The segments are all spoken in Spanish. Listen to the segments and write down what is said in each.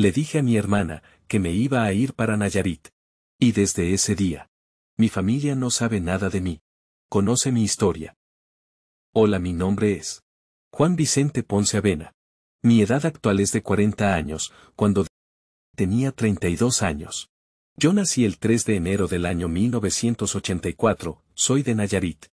le dije a mi hermana que me iba a ir para Nayarit. Y desde ese día, mi familia no sabe nada de mí. Conoce mi historia. Hola, mi nombre es Juan Vicente Ponce Avena. Mi edad actual es de 40 años, cuando tenía 32 años. Yo nací el 3 de enero del año 1984, soy de Nayarit.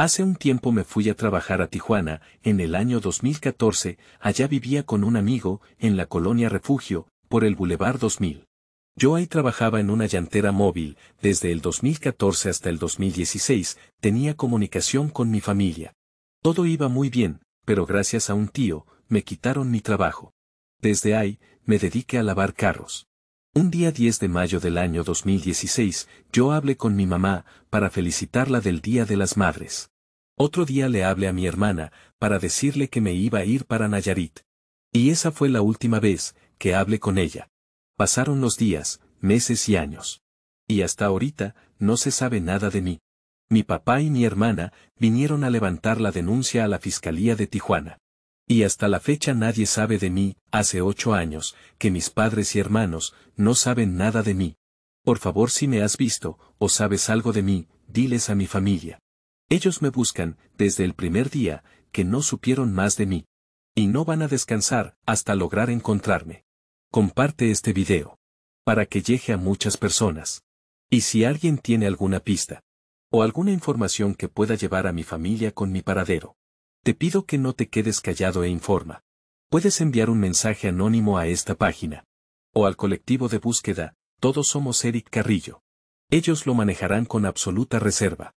Hace un tiempo me fui a trabajar a Tijuana, en el año 2014, allá vivía con un amigo, en la colonia Refugio, por el Boulevard 2000. Yo ahí trabajaba en una llantera móvil, desde el 2014 hasta el 2016, tenía comunicación con mi familia. Todo iba muy bien, pero gracias a un tío, me quitaron mi trabajo. Desde ahí, me dediqué a lavar carros. Un día 10 de mayo del año 2016, yo hablé con mi mamá, para felicitarla del Día de las Madres. Otro día le hablé a mi hermana, para decirle que me iba a ir para Nayarit. Y esa fue la última vez, que hablé con ella. Pasaron los días, meses y años. Y hasta ahorita, no se sabe nada de mí. Mi papá y mi hermana, vinieron a levantar la denuncia a la Fiscalía de Tijuana y hasta la fecha nadie sabe de mí, hace ocho años, que mis padres y hermanos no saben nada de mí. Por favor si me has visto, o sabes algo de mí, diles a mi familia. Ellos me buscan, desde el primer día, que no supieron más de mí. Y no van a descansar, hasta lograr encontrarme. Comparte este video. Para que llegue a muchas personas. Y si alguien tiene alguna pista. O alguna información que pueda llevar a mi familia con mi paradero. Te pido que no te quedes callado e informa. Puedes enviar un mensaje anónimo a esta página. O al colectivo de búsqueda, todos somos Eric Carrillo. Ellos lo manejarán con absoluta reserva.